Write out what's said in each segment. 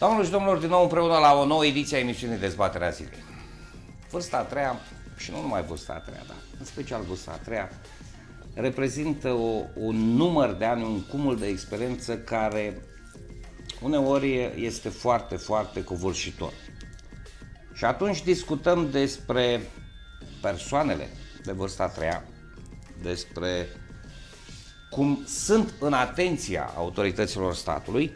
Doamnelor și domnilor, din nou împreună la o nouă ediție a emisiunii Dezbaterea Zilei. Vârsta a treia, și nu numai vârsta a treia, dar în special vârsta a treia, reprezintă o, un număr de ani, un cumul de experiență care uneori este foarte, foarte covârșitor. Și atunci discutăm despre persoanele de vârsta a treia, despre cum sunt în atenția autorităților statului,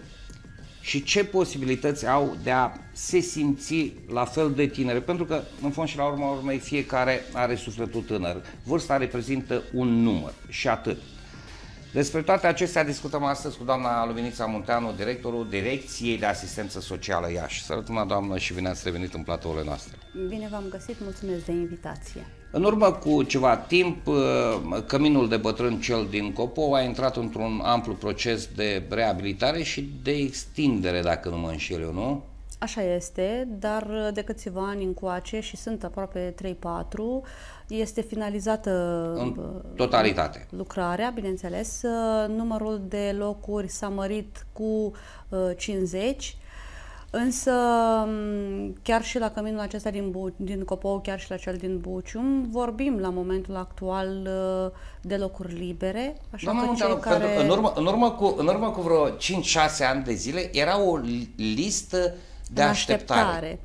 și ce posibilități au de a se simți la fel de tineri, pentru că în fond și la urma urmei fiecare are sufletul tânăr. Vârsta reprezintă un număr și atât. Despre toate acestea discutăm astăzi cu doamna Luminița Munteanu, directorul Direcției de Asistență Socială Iași. Sărătuna doamnă și bine ați revenit în platourile noastre. Bine v-am găsit, mulțumesc de invitație. În urmă cu ceva timp, uh, Căminul de Bătrân cel din Copou a intrat într-un amplu proces de reabilitare și de extindere, dacă nu mă înșel eu, nu? Așa este, dar uh, de câțiva ani încoace și sunt aproape 3-4, este finalizată în uh, totalitate. lucrarea, bineînțeles. Numărul de locuri s-a mărit cu 50, Însă, chiar și la căminul acesta din, Bu- din Copou, chiar și la cel din Bucium, vorbim la momentul actual uh, de locuri libere. Așa că cei nu, care... în, urmă, în, urmă cu, în urmă cu vreo 5-6 ani de zile era o listă de așteptare. așteptare.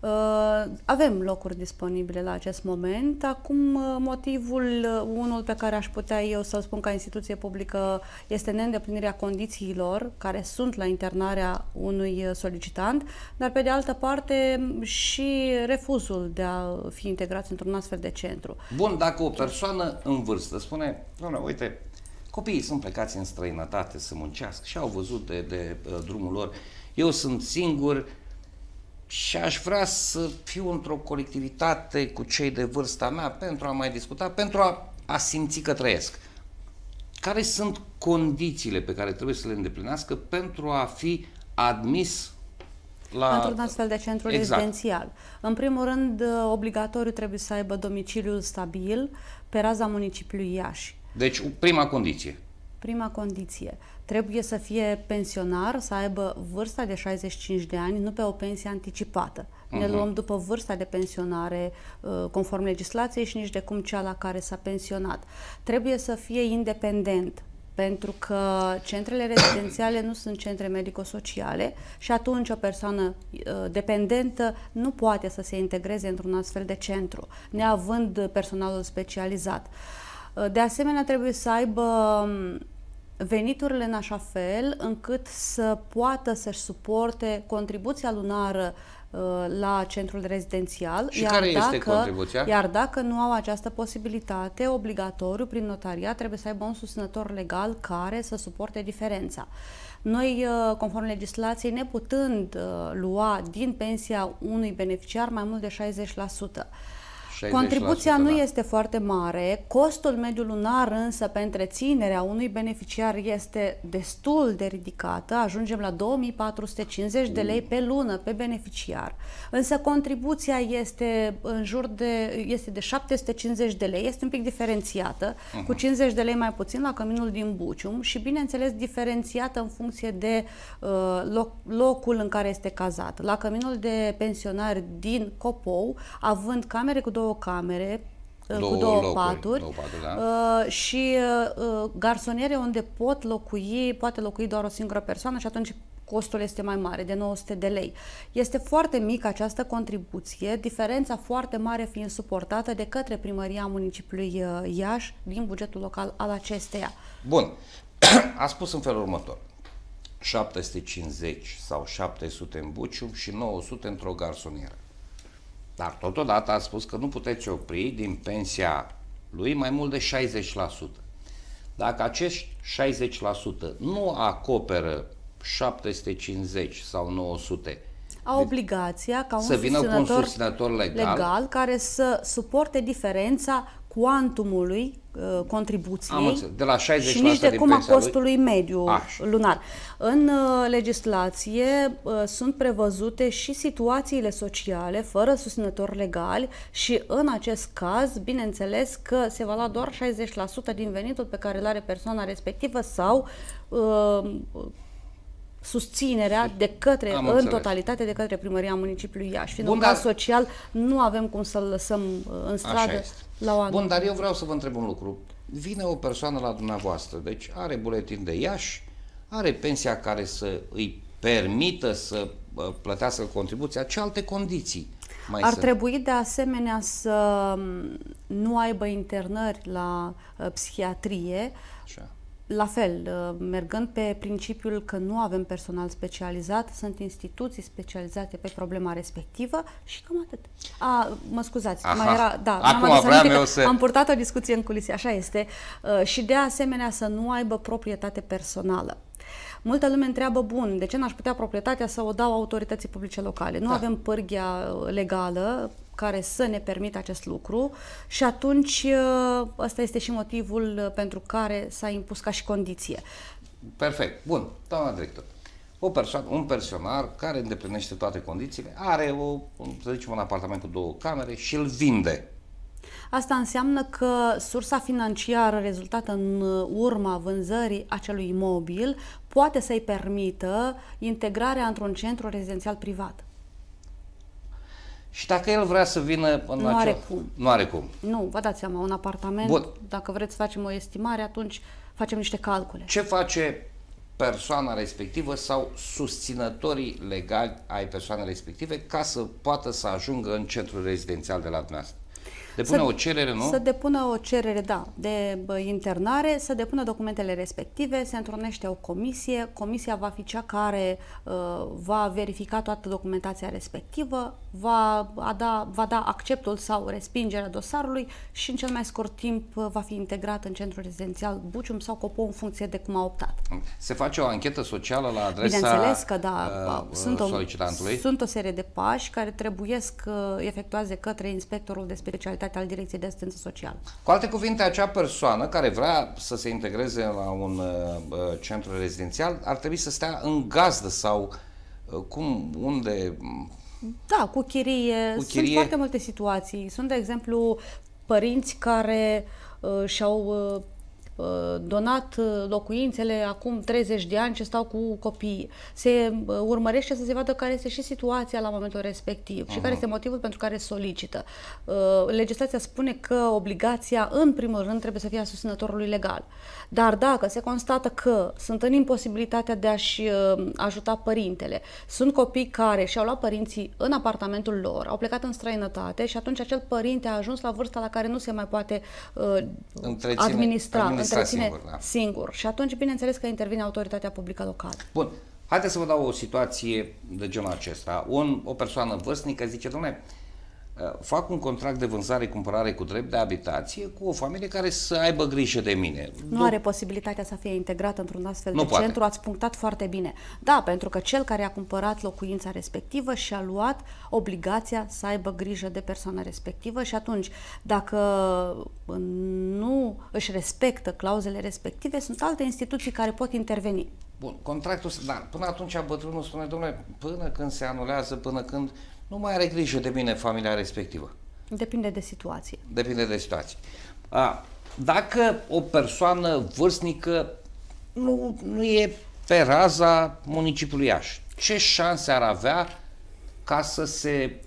Uh, avem locuri disponibile la acest moment. Acum, uh, motivul, uh, unul pe care aș putea eu să-l spun ca instituție publică, este neîndeplinirea condițiilor care sunt la internarea unui solicitant, dar pe de altă parte și refuzul de a fi integrat într-un astfel de centru. Bun, dacă o persoană în vârstă spune, doamne, uite, copiii sunt plecați în străinătate să muncească și au văzut de, de, de drumul lor, eu sunt singur, și aș vrea să fiu într-o colectivitate cu cei de vârsta mea pentru a mai discuta, pentru a, a simți că trăiesc. Care sunt condițiile pe care trebuie să le îndeplinească pentru a fi admis la... Într-un astfel de centru exact. rezidențial. În primul rând, uh, obligatoriu trebuie să aibă domiciliul stabil pe raza municipiului Iași. Deci, prima condiție. Prima condiție. Trebuie să fie pensionar, să aibă vârsta de 65 de ani, nu pe o pensie anticipată. Ne uh-huh. luăm după vârsta de pensionare uh, conform legislației și nici de cum cea la care s-a pensionat. Trebuie să fie independent pentru că centrele rezidențiale nu sunt centre medico-sociale și atunci o persoană uh, dependentă nu poate să se integreze într-un astfel de centru, neavând personalul specializat. Uh, Uh, de asemenea, trebuie să aibă um, veniturile în așa fel încât să poată să-și suporte contribuția lunară uh, la centrul rezidențial. Și iar care dacă, este contribuția? Iar dacă nu au această posibilitate, obligatoriu, prin notariat, trebuie să aibă un susținător legal care să suporte diferența. Noi, uh, conform legislației, ne putând lua din pensia unui beneficiar mai mult de 60%, Contribuția nu da. este foarte mare, costul mediu lunar însă pe întreținerea unui beneficiar este destul de ridicată, ajungem la 2450 de mm. lei pe lună pe beneficiar. Însă contribuția este în jur de este de 750 de lei, este un pic diferențiată, uh-huh. cu 50 de lei mai puțin la căminul din Bucium și bineînțeles diferențiată în funcție de uh, loc, locul în care este cazat. La căminul de pensionari din Copou, având camere cu două două camere uh, două, cu două locuri, paturi, două paturi da. uh, și uh, uh, garsoniere unde pot locui, poate locui doar o singură persoană și atunci costul este mai mare, de 900 de lei. Este foarte mică această contribuție, diferența foarte mare fiind suportată de către primăria municipiului uh, Iași din bugetul local al acesteia. Bun, a spus în felul următor. 750 sau 700 în bucium și 900 într-o garsonieră. Dar totodată a spus că nu puteți opri din pensia lui mai mult de 60%. Dacă acești 60% nu acoperă 750 sau 900 au obligația ca un să vină susținător, cu un susținător legal, legal care să suporte diferența cuantumului Uh, contribuției Am de la 60% și nici de cum a costului lui... mediu Așa. lunar. În uh, legislație uh, sunt prevăzute și situațiile sociale fără susținători legali și în acest caz, bineînțeles că se va lua doar 60% din venitul pe care îl are persoana respectivă sau susținerea de către, Am în înțeles. totalitate de către primăria municipiului Iași. Fiind Bun, un caz dar... social, nu avem cum să-l lăsăm în stradă la anumită. Bun, dar eu vreau să vă întreb un lucru. Vine o persoană la dumneavoastră, deci are buletin de Iași, are pensia care să îi permită să plătească contribuția, ce alte condiții? Mai Ar să... trebui de asemenea să nu aibă internări la ă, psihiatrie, Așa. La fel, uh, mergând pe principiul că nu avem personal specializat, sunt instituții specializate pe problema respectivă și cam atât. A, mă scuzați, Aha. mai era, da, Acum am vreau eu să... am purtat o discuție în culise, așa este, uh, și de asemenea să nu aibă proprietate personală. Multă lume întreabă, bun, de ce n-aș putea proprietatea să o dau autorității publice locale? Nu da. avem pârghia uh, legală care să ne permită acest lucru și atunci uh, ăsta este și motivul uh, pentru care s-a impus ca și condiție. Perfect. Bun. Doamna director, o persoană, un personar care îndeplinește toate condițiile are, o, să zicem, un apartament cu două camere și îl vinde. Asta înseamnă că sursa financiară rezultată în uh, urma vânzării acelui imobil poate să-i permită integrarea într-un centru rezidențial privat. Și dacă el vrea să vină în nu acel... are cum. Nu are cum. Nu, vă dați seama, un apartament, Bun. dacă vreți să facem o estimare, atunci facem niște calcule. Ce face persoana respectivă sau susținătorii legali ai persoanei respective ca să poată să ajungă în centrul rezidențial de la dumneavoastră? Depune să, o cerere, nu? Să depună o cerere, da, de internare, să depună documentele respective, se întrunește o comisie, comisia va fi cea care uh, va verifica toată documentația respectivă, va, da, va da acceptul sau respingerea dosarului și în cel mai scurt timp uh, va fi integrat în centrul rezidențial Bucium sau Copou în funcție de cum a optat. Se face o anchetă socială la adresa Bineînțeles că da, uh, sunt, o, sunt o serie de pași care trebuiesc uh, efectuați de către inspectorul de specialitate secretariat al Direcției de Asistență Socială. Cu alte cuvinte, acea persoană care vrea să se integreze la un uh, uh centru rezidențial ar trebui să stea în gazdă sau uh, cum, unde... Da, cu chirie. cu chirie. Sunt foarte multe situații. Sunt, de exemplu, părinți care uh, și-au uh, Uh, donat uh, locuințele acum 30 de ani ce stau cu copii. Se uh, urmărește să se vadă care este și situația la momentul respectiv Aha. și care este motivul pentru care solicită. Legislația spune că obligația, în primul rând, trebuie să fie a susținătorului legal. Dar dacă se constată că sunt în imposibilitatea de a-și ajuta părintele, sunt copii care și-au luat părinții în apartamentul lor, au plecat în străinătate și atunci acel părinte a ajuns la vârsta la care nu se mai poate uh, administra întreține singur, da. singur. Și atunci, bineînțeles că intervine autoritatea publică locală. Bun. Haideți să vă dau o situație de genul acesta. Un, o persoană vârstnică zice, domnule, Uh, fac un contract de vânzare-cumpărare cu drept de abitație cu o familie care să aibă grijă de mine. Nu, nu... are posibilitatea să fie integrată într-un astfel nu de poate. centru, ați punctat foarte bine. Da, pentru că cel care a cumpărat locuința respectivă și-a luat obligația să aibă grijă de persoana respectivă și atunci, dacă nu își respectă clauzele respective, sunt alte instituții care pot interveni. Bun, contractul, dar până atunci bătrânul spune, domnule, până când se anulează, până când nu mai are grijă de mine familia respectivă. Depinde de situație. Depinde de situație. A, dacă o persoană vârstnică nu, nu e pe raza municipiului Iași, ce șanse ar avea ca să se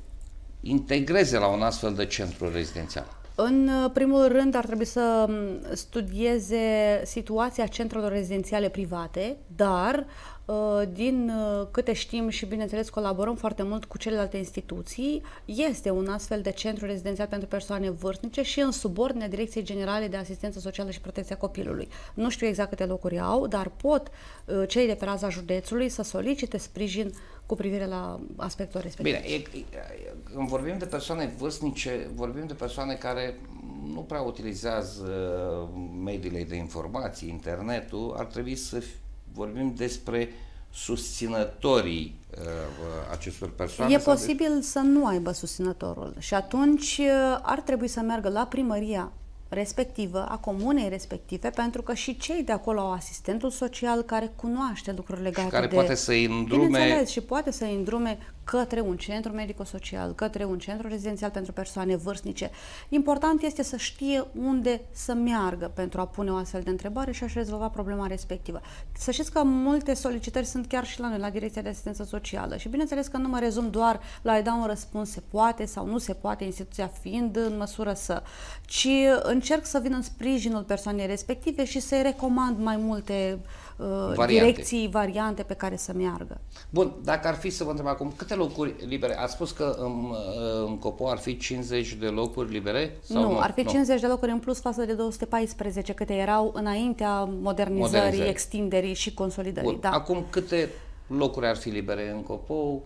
integreze la un astfel de centru rezidențial? În uh, primul rând ar trebui să mm, studieze situația centrelor rezidențiale private, dar Uh, din uh, câte știm și bineînțeles colaborăm foarte mult cu celelalte instituții, este un astfel de centru rezidențial pentru persoane vârstnice și în subordine Direcției Generale de Asistență Socială și Protecția Copilului. Nu știu exact câte locuri au, dar pot uh, cei de pe raza județului să solicite sprijin cu privire la aspectul respectiv. Bine, e, e, când vorbim de persoane vârstnice, vorbim de persoane care nu prea utilizează mediile de informații, internetul, ar trebui să vorbim despre susținătorii uh, acestor persoane. E posibil de... să nu aibă susținătorul și atunci uh, ar trebui să meargă la primăria respectivă, a comunei respective, pentru că și cei de acolo au asistentul social care cunoaște lucruri legate și care de... care poate să îndrume... Bineînțeles, și poate să îndrume către un centru medico-social, către un centru rezidențial pentru persoane vârstnice. Important este să știe unde să meargă pentru a pune o astfel de întrebare și a-și rezolva problema respectivă. Să știți că multe solicitări sunt chiar și la noi, la Direcția de Asistență Socială și bineînțeles că nu mă rezum doar la a-i da un răspuns se poate sau nu se poate, instituția fiind în măsură să, ci încerc să vin în sprijinul persoanei respective și să-i recomand mai multe uh, variante. direcții, variante pe care să meargă. Bun, dacă ar fi să vă întreb acum, câte locuri libere? Ați spus că în, uh, în Copo ar fi 50 de locuri libere? Sau nu, nu, ar fi nu. 50 de locuri în plus față de 214 câte erau înaintea modernizării, modernizării. extinderii și consolidării. Bun. Da. Acum câte locuri ar fi libere în Copou?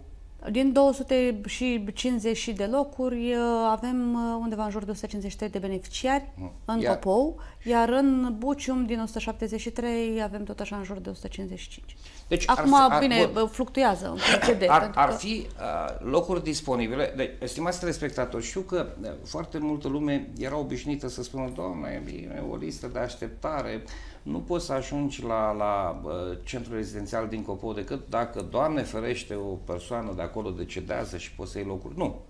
Din 250 și de locuri uh, avem uh, undeva în jur de 153 de beneficiari mm. în iar... Popou, iar în Bucium din 173 avem tot așa în jur de 155. Deci Acum, ar fi, ar, bine, bă, fluctuează de... Ar, ar adică- fi uh, locuri disponibile. Deci, stimați telespectatori, știu că uh, foarte multă lume era obișnuită să spună, doamne, e bine, o listă de așteptare, nu poți să ajungi la, la uh, centrul rezidențial din Copou decât dacă, Doamne ferește, o persoană de acolo decedează și poți să iei locuri. Nu.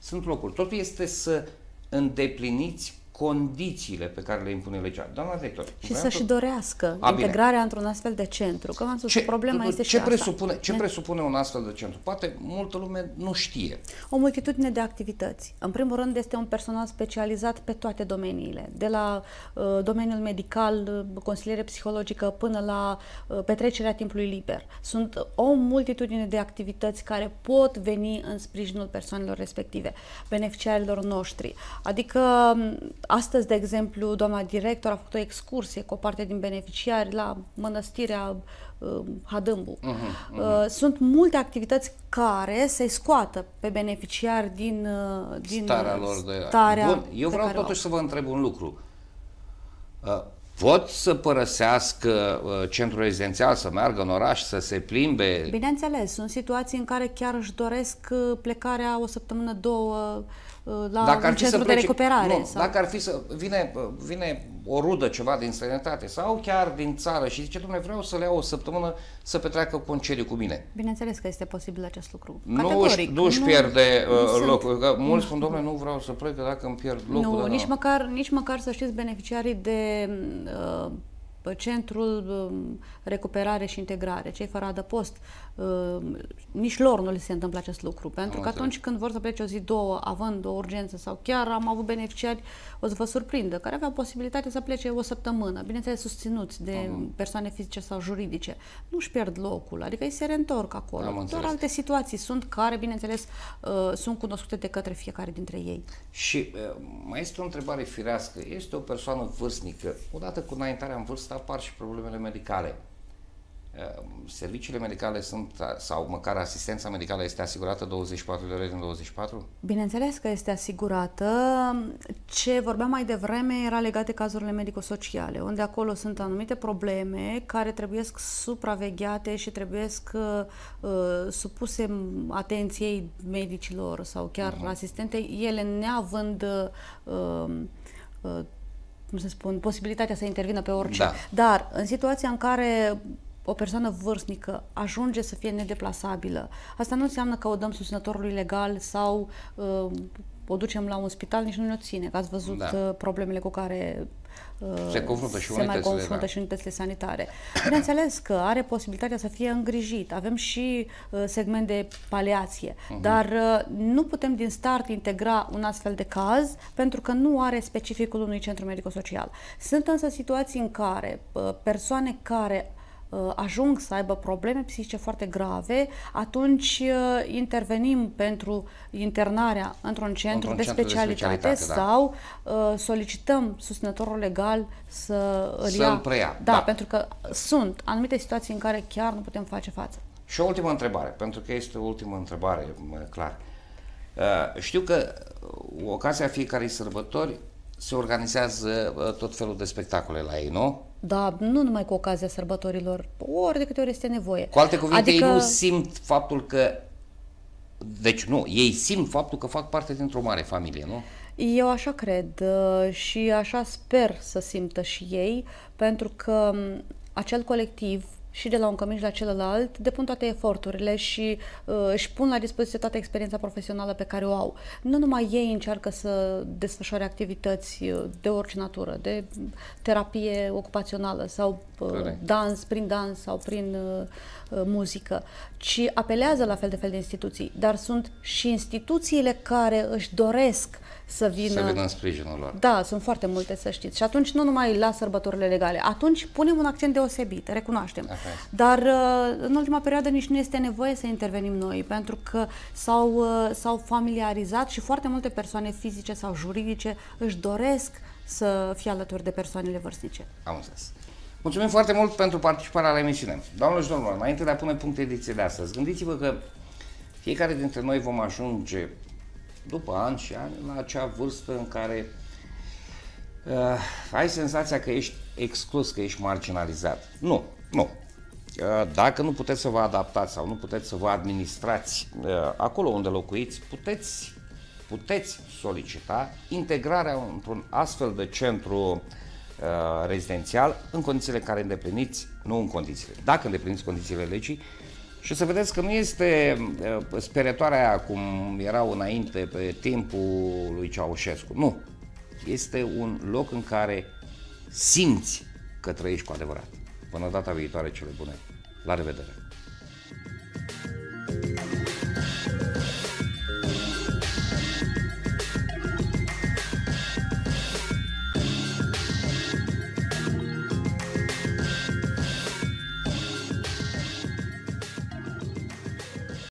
Sunt locuri. Totul este să îndepliniți condițiile pe care le impune legea. Doamna director. Și să-și tot... dorească A, integrarea într-un astfel de centru. Că v-am spus, ce, problema este ce și presupune, asta. Ce presupune un astfel de centru? Poate multă lume nu știe. O multitudine de activități. În primul rând este un personal specializat pe toate domeniile. De la uh, domeniul medical, uh, consiliere psihologică, până la uh, petrecerea timpului liber. Sunt o multitudine de activități care pot veni în sprijinul persoanelor respective, beneficiarilor noștri. Adică Astăzi, de exemplu, doamna director a făcut o excursie cu o parte din beneficiari la mănăstirea uh, Hadâmbu. Uh-huh, uh-huh. Uh, sunt multe activități care se scoată pe beneficiari din, uh, din starea uh, lor de starea Bun, eu vreau totuși să vă întreb un lucru. Uh, pot să părăsească uh, centrul rezidențial, să meargă în oraș, să se plimbe? Bineînțeles, sunt situații în care chiar își doresc uh, plecarea o săptămână, două, Uh, la dacă un centru de recuperare. Nu, sau... Dacă ar fi să vine, uh, vine o rudă ceva din străinătate sau chiar din țară și zice, domnule, vreau să le iau o săptămână să petreacă concediu cu mine. Bineînțeles că este posibil acest lucru. Categoric. Nu își, nu își pierde nu uh, locul. Că mulți spun, domnule, nu vreau să plec, că dacă îmi pierd locul. Nu, nici, măcar, nici măcar să știți beneficiarii de uh, centrul um, recuperare și integrare, cei fără adăpost, um, nici lor nu le se întâmplă acest lucru, pentru am că atunci când vor să plece o zi, două, având o urgență sau chiar am avut beneficiari, o să vă surprindă, care aveau posibilitatea să plece o săptămână, bineînțeles susținuți de am. persoane fizice sau juridice, nu își pierd locul, adică ei se reîntorc acolo. Am Doar alte situații sunt care, bineînțeles, uh, sunt cunoscute de către fiecare dintre ei. Și uh, mai este o întrebare firească, este o persoană vârstnică, odată cu înaintarea în vârstă, vârstă apar și problemele medicale. Uh, serviciile medicale sunt, sau măcar asistența medicală este asigurată 24 de ore din 24? Bineînțeles că este asigurată. Ce vorbeam mai devreme era legat de cazurile medico-sociale, unde acolo sunt anumite probleme care trebuie supravegheate și trebuie uh, uh, supuse atenției medicilor sau chiar uh-huh. asistente, ele neavând uh, uh, cum să spun, posibilitatea să intervină pe orice. Da. Dar în situația în care o persoană vârstnică ajunge să fie nedeplasabilă, asta nu înseamnă că o dăm susținătorului legal sau uh, o ducem la un spital, nici nu ne-o ține. Că ați văzut da. Uh, problemele cu care uh, se confruntă și se mai confruntă da. și unitățile sanitare. Bineînțeles că are posibilitatea să fie îngrijit. Avem și uh, segment de paliație, uh-huh. dar uh, nu putem din start integra un astfel de caz pentru că nu are specificul unui centru medico-social. Sunt însă situații în care uh, persoane care Uh, ajung să aibă probleme psihice foarte grave, atunci uh, intervenim pentru internarea într-un centru, într de, centru specialitate de specialitate da. sau da. solicităm susținătorul legal să îl ia. Preia, da, da, pentru că sunt anumite situații în care chiar nu putem face față. Și o ultimă întrebare, pentru că este o ultimă întrebare, clar. Știu că ocazia fiecarei sărbători se organizează tot felul de spectacole la ei, nu? Da, nu numai cu ocazia sărbătorilor, ori de câte ori este nevoie. Cu alte cuvinte, adică... ei nu simt faptul că... Deci nu, ei simt faptul că fac parte dintr-o mare familie, nu? Eu așa cred uh, și așa sper să simtă și ei, pentru că um, acel colectiv și de la un cămin și la celălalt, depun toate eforturile și uh, își pun la dispoziție toată experiența profesională pe care o au. Nu numai ei încearcă să desfășoare activități uh, de orice natură, de terapie ocupațională sau uh, dans, prin dans sau prin uh, Uh, muzică, ci apelează la fel de fel de instituții, dar sunt și instituțiile care își doresc să vină... Să vină în sprijinul lor. Da, sunt foarte multe, să știți. Și atunci nu numai la sărbătorile legale, atunci punem un accent deosebit, recunoaștem. Okay. Dar uh, în ultima perioadă nici nu este nevoie să intervenim noi, pentru că s-au, uh, s-au familiarizat și foarte multe persoane fizice sau juridice își doresc să fie alături de persoanele vârstnice. Am înțeles. Mulțumim foarte mult pentru participarea la emisiune. Doamnelor și domnilor, înainte de a pune puncte ediție de astăzi, gândiți-vă că fiecare dintre noi vom ajunge după ani și ani la acea vârstă în care uh, ai senzația că ești exclus, că ești marginalizat. Nu, nu. Uh, dacă nu puteți să vă adaptați sau nu puteți să vă administrați uh, acolo unde locuiți, puteți, puteți solicita integrarea într-un astfel de centru uh, Uh, rezidențial în condițiile în care îndepliniți, nu în condițiile, dacă îndepliniți condițiile legii, și o să vedeți că nu este uh, cum erau înainte pe timpul lui Ceaușescu. Nu. Este un loc în care simți că trăiești cu adevărat. Până data viitoare, cele bune. La revedere! thank you